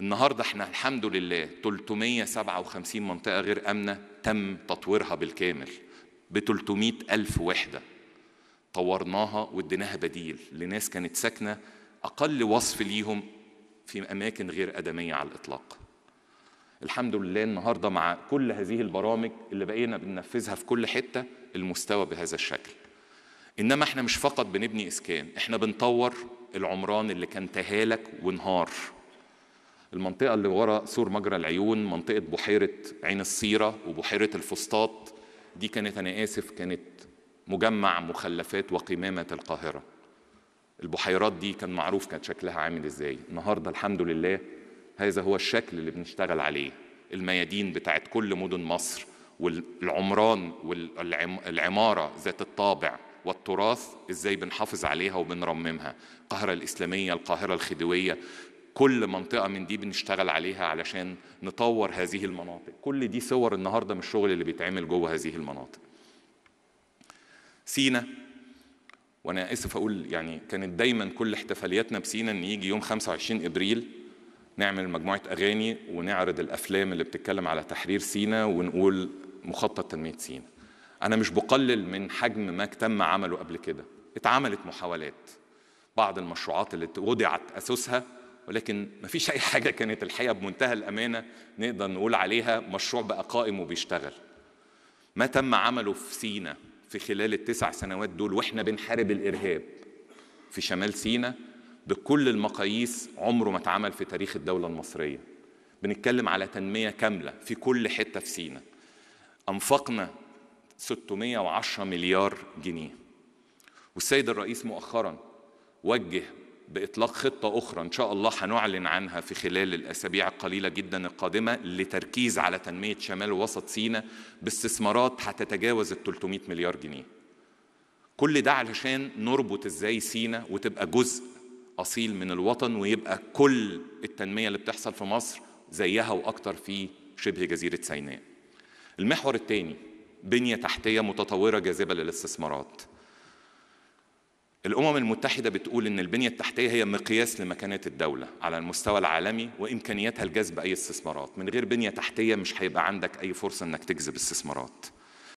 النهارده احنا الحمد لله 357 منطقه غير امنه تم تطويرها بالكامل ب 300 الف وحده طورناها واديناها بديل لناس كانت ساكنه اقل وصف ليهم في اماكن غير ادميه على الاطلاق الحمد لله النهارده مع كل هذه البرامج اللي بقينا بننفذها في كل حته المستوى بهذا الشكل انما احنا مش فقط بنبني اسكان احنا بنطور العمران اللي كان تهالك وانهار المنطقة اللي ورا سور مجرى العيون منطقة بحيرة عين الصيرة وبحيرة الفسطاط دي كانت أنا آسف كانت مجمع مخلفات وقمامة القاهرة البحيرات دي كان معروف كانت شكلها عامل ازاي النهاردة الحمد لله هذا هو الشكل اللي بنشتغل عليه الميادين بتاعت كل مدن مصر والعمران والعمارة ذات الطابع والتراث ازاي بنحافظ عليها وبنرممها القاهرة الإسلامية القاهرة الخديوية كل منطقة من دي بنشتغل عليها علشان نطور هذه المناطق كل دي صور النهاردة من الشغل اللي بيتعمل جوه هذه المناطق سينا وانا اسف اقول يعني كانت دايما كل احتفالياتنا بسينا ان يجي يوم 25 ابريل نعمل مجموعه اغاني ونعرض الافلام اللي بتتكلم على تحرير سينا ونقول مخطط تنميه سينا انا مش بقلل من حجم ما تم عمله قبل كده اتعملت محاولات بعض المشروعات اللي وضعت اسسها ولكن ما فيش أي حاجة كانت الحقيقة بمنتهى الأمانة نقدر نقول عليها مشروع بقى قائم وبيشتغل ما تم عمله في سينا في خلال التسع سنوات دول وإحنا بنحارب الإرهاب في شمال سينا بكل المقاييس عمره ما اتعمل في تاريخ الدولة المصرية بنتكلم على تنمية كاملة في كل حتة في سينا أنفقنا 610 مليار جنيه والسيد الرئيس مؤخرا وجه باطلاق خطه اخرى ان شاء الله هنعلن عنها في خلال الاسابيع القليله جدا القادمه لتركيز على تنميه شمال ووسط سيناء باستثمارات هتتجاوز ال 300 مليار جنيه. كل ده علشان نربط ازاي سيناء وتبقى جزء اصيل من الوطن ويبقى كل التنميه اللي بتحصل في مصر زيها واكتر في شبه جزيره سيناء. المحور الثاني بنيه تحتيه متطوره جاذبه للاستثمارات. الأمم المتحدة بتقول إن البنية التحتية هي مقياس لمكانة الدولة على المستوى العالمي وإمكانياتها لجذب أي استثمارات، من غير بنية تحتية مش هيبقى عندك أي فرصة إنك تجذب استثمارات.